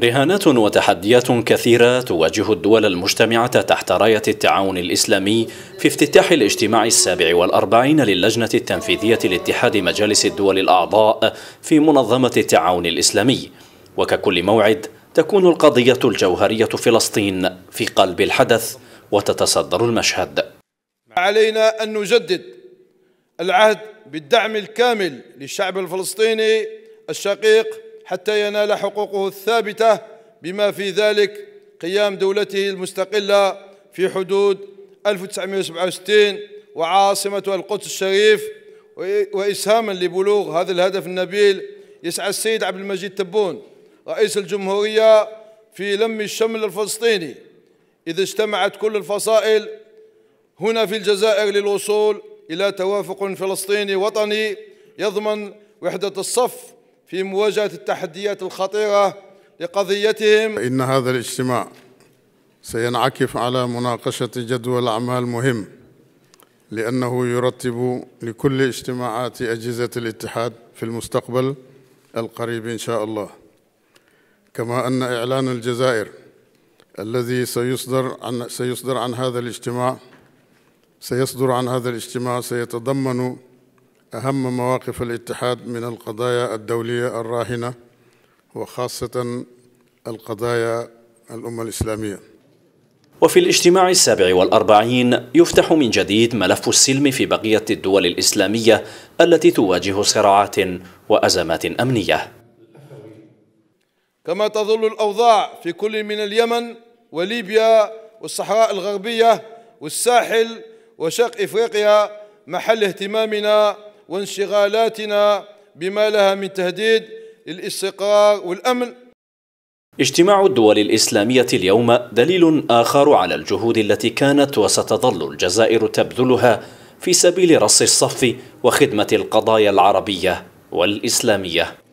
رهانات وتحديات كثيرة تواجه الدول المجتمعة تحت راية التعاون الإسلامي في افتتاح الاجتماع السابع والأربعين للجنة التنفيذية لاتحاد مجالس الدول الأعضاء في منظمة التعاون الإسلامي وككل موعد تكون القضية الجوهرية فلسطين في قلب الحدث وتتصدر المشهد علينا أن نجدد العهد بالدعم الكامل للشعب الفلسطيني الشقيق حتى ينال حقوقه الثابتة بما في ذلك قيام دولته المستقلة في حدود 1967 وعاصمتها القدس الشريف وإسهاما لبلوغ هذا الهدف النبيل يسعى السيد عبد المجيد تبون رئيس الجمهورية في لم الشمل الفلسطيني إذا اجتمعت كل الفصائل هنا في الجزائر للوصول إلى توافق فلسطيني وطني يضمن وحدة الصف في مواجهة التحديات الخطيرة لقضيتهم إن هذا الاجتماع سينعكف على مناقشة جدول أعمال مهم لأنه يرتب لكل اجتماعات أجهزة الاتحاد في المستقبل القريب إن شاء الله كما أن إعلان الجزائر الذي سيصدر عن سيصدر عن هذا الاجتماع سيصدر عن هذا الاجتماع سيتضمن أهم مواقف الاتحاد من القضايا الدولية الراهنة وخاصة القضايا الأمة الإسلامية وفي الاجتماع السابع والأربعين يفتح من جديد ملف السلم في بقية الدول الإسلامية التي تواجه صراعات وأزمات أمنية كما تظل الأوضاع في كل من اليمن وليبيا والصحراء الغربية والساحل وشرق إفريقيا محل اهتمامنا وانشغالاتنا بما لها من تهديد للاستقرار والأمن اجتماع الدول الإسلامية اليوم دليل آخر على الجهود التي كانت وستظل الجزائر تبذلها في سبيل رص الصف وخدمة القضايا العربية والإسلامية